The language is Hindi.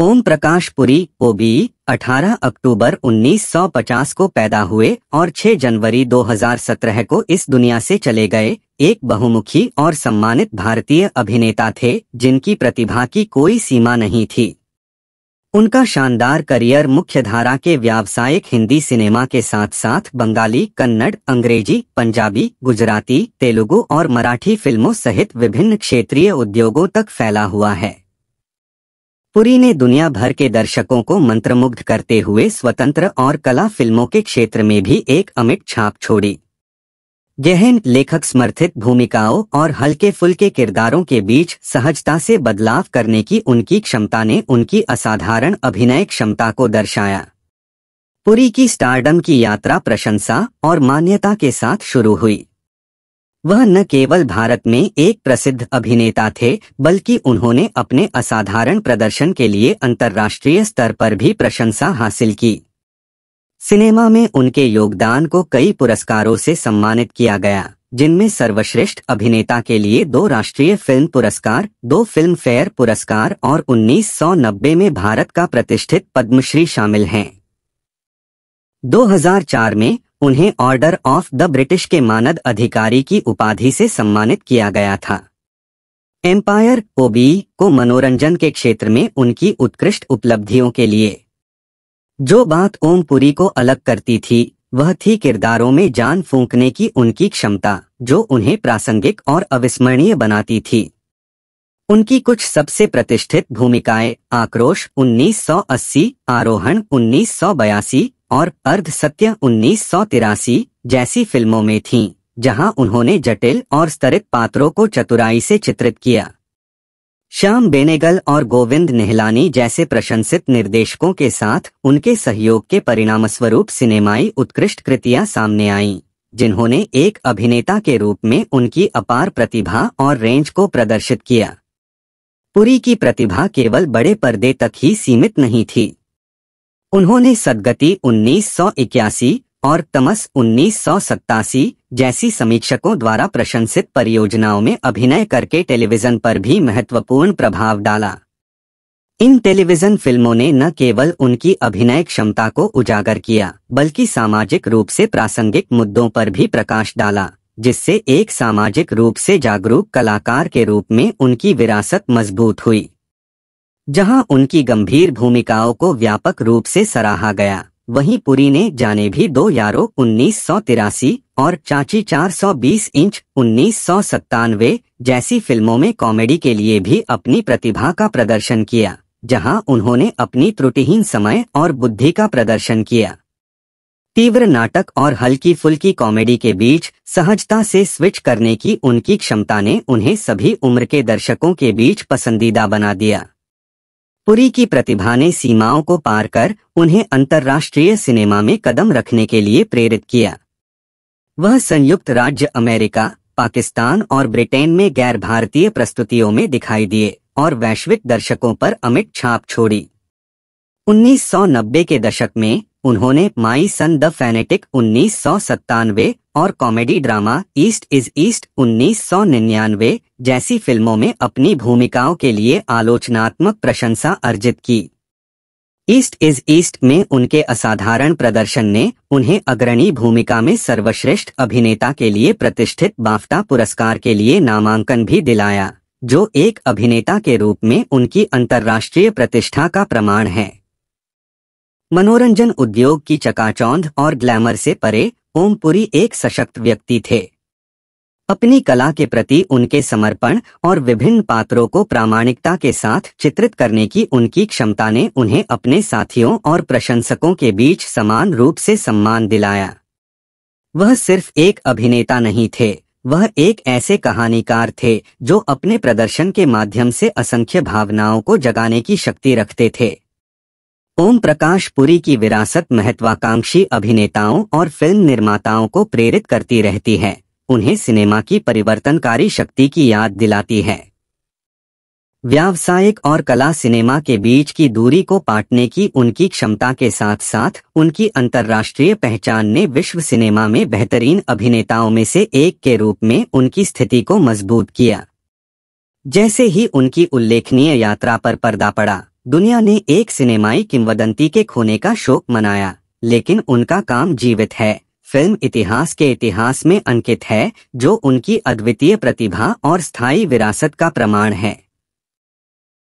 ओम प्रकाश पुरी ओबी 18 अक्टूबर 1950 को पैदा हुए और 6 जनवरी 2017 को इस दुनिया से चले गए एक बहुमुखी और सम्मानित भारतीय अभिनेता थे जिनकी प्रतिभा की कोई सीमा नहीं थी उनका शानदार करियर मुख्यधारा के व्यावसायिक हिंदी सिनेमा के साथ साथ बंगाली कन्नड़ अंग्रेजी पंजाबी गुजराती तेलुगु और मराठी फिल्मों सहित विभिन्न क्षेत्रीय उद्योगों तक फैला हुआ है पुरी ने दुनिया भर के दर्शकों को मंत्रमुग्ध करते हुए स्वतंत्र और कला फिल्मों के क्षेत्र में भी एक अमिट छाप छोड़ी गहन लेखक समर्थित भूमिकाओं और हल्के फुल्के किरदारों के बीच सहजता से बदलाव करने की उनकी क्षमता ने उनकी असाधारण अभिनय क्षमता को दर्शाया पुरी की स्टारडम की यात्रा प्रशंसा और मान्यता के साथ शुरू हुई वह न केवल भारत में एक प्रसिद्ध अभिनेता थे बल्कि उन्होंने अपने असाधारण प्रदर्शन के लिए अंतर्राष्ट्रीय स्तर पर भी प्रशंसा हासिल की सिनेमा में उनके योगदान को कई पुरस्कारों से सम्मानित किया गया जिनमें सर्वश्रेष्ठ अभिनेता के लिए दो राष्ट्रीय फिल्म पुरस्कार दो फिल्म फेयर पुरस्कार और 1990 में भारत का प्रतिष्ठित पद्मश्री शामिल हैं 2004 में उन्हें ऑर्डर ऑफ द ब्रिटिश के मानद अधिकारी की उपाधि से सम्मानित किया गया था एम्पायर ओबी को मनोरंजन के क्षेत्र में उनकी उत्कृष्ट उपलब्धियों के लिए जो बात ओमपुरी को अलग करती थी वह थी किरदारों में जान फूंकने की उनकी क्षमता जो उन्हें प्रासंगिक और अविस्मरणीय बनाती थी उनकी कुछ सबसे प्रतिष्ठित भूमिकाएं आक्रोश 1980, आरोहण 1982, और अर्ध सत्य उन्नीस जैसी फिल्मों में थी जहां उन्होंने जटिल और स्तरित पात्रों को चतुराई से चित्रित किया श्याम बेनेगल और गोविंद नेहलानी जैसे प्रशंसित निर्देशकों के साथ उनके सहयोग के परिणामस्वरूप सिनेमाई उत्कृष्ट कृतियां सामने आईं, जिन्होंने एक अभिनेता के रूप में उनकी अपार प्रतिभा और रेंज को प्रदर्शित किया पुरी की प्रतिभा केवल बड़े पर्दे तक ही सीमित नहीं थी उन्होंने सदगति 1981 और तमस उन्नीस जैसी समीक्षकों द्वारा प्रशंसित परियोजनाओं में अभिनय करके टेलीविजन पर भी महत्वपूर्ण प्रभाव डाला इन टेलीविजन फिल्मों ने न केवल उनकी अभिनय क्षमता को उजागर किया बल्कि सामाजिक रूप से प्रासंगिक मुद्दों पर भी प्रकाश डाला जिससे एक सामाजिक रूप से जागरूक कलाकार के रूप में उनकी विरासत मजबूत हुई जहां उनकी गंभीर भूमिकाओं को व्यापक रूप से सराहा गया वहीं पुरी ने जाने भी दो यारो उन्नीस और चाची 420 इंच उन्नीस जैसी फिल्मों में कॉमेडी के लिए भी अपनी प्रतिभा का प्रदर्शन किया जहां उन्होंने अपनी त्रुटिहीन समय और बुद्धि का प्रदर्शन किया तीव्र नाटक और हल्की फुल्की कॉमेडी के बीच सहजता से स्विच करने की उनकी क्षमता ने उन्हें सभी उम्र के दर्शकों के बीच पसंदीदा बना दिया पुरी की प्रतिभा ने सीमाओं को पार कर उन्हें अंतर्राष्ट्रीय सिनेमा में कदम रखने के लिए प्रेरित किया वह संयुक्त राज्य अमेरिका पाकिस्तान और ब्रिटेन में गैर भारतीय प्रस्तुतियों में दिखाई दिए और वैश्विक दर्शकों पर अमिट छाप छोड़ी 1990 के दशक में उन्होंने माई सन द फैनेटिक उन्नीस और comedy drama East is East उन्नीस जैसी फिल्मों में अपनी भूमिकाओं के लिए आलोचनात्मक प्रशंसा अर्जित की ईस्ट इज ईस्ट में उनके असाधारण प्रदर्शन ने उन्हें अग्रणी भूमिका में सर्वश्रेष्ठ अभिनेता के लिए प्रतिष्ठित बाफ्टा पुरस्कार के लिए नामांकन भी दिलाया जो एक अभिनेता के रूप में उनकी अंतर्राष्ट्रीय प्रतिष्ठा का प्रमाण है मनोरंजन उद्योग की चकाचौंध और ग्लैमर से परे ओमपुरी एक सशक्त व्यक्ति थे अपनी कला के प्रति उनके समर्पण और विभिन्न पात्रों को प्रामाणिकता के साथ चित्रित करने की उनकी क्षमता ने उन्हें अपने साथियों और प्रशंसकों के बीच समान रूप से सम्मान दिलाया वह सिर्फ एक अभिनेता नहीं थे वह एक ऐसे कहानीकार थे जो अपने प्रदर्शन के माध्यम से असंख्य भावनाओं को जगाने की शक्ति रखते थे ओम प्रकाश पुरी की विरासत महत्वाकांक्षी अभिनेताओं और फिल्म निर्माताओं को प्रेरित करती रहती है उन्हें सिनेमा की परिवर्तनकारी शक्ति की याद दिलाती है व्यावसायिक और कला सिनेमा के बीच की दूरी को पाटने की उनकी क्षमता के साथ साथ उनकी अंतर्राष्ट्रीय पहचान ने विश्व सिनेमा में बेहतरीन अभिनेताओं में से एक के रूप में उनकी स्थिति को मजबूत किया जैसे ही उनकी उल्लेखनीय यात्रा पर पर्दा पड़ा दुनिया ने एक सिनेमाई किंवदंती के खोने का शोक मनाया लेकिन उनका काम जीवित है फिल्म इतिहास के इतिहास में अंकित है जो उनकी अद्वितीय प्रतिभा और स्थायी विरासत का प्रमाण है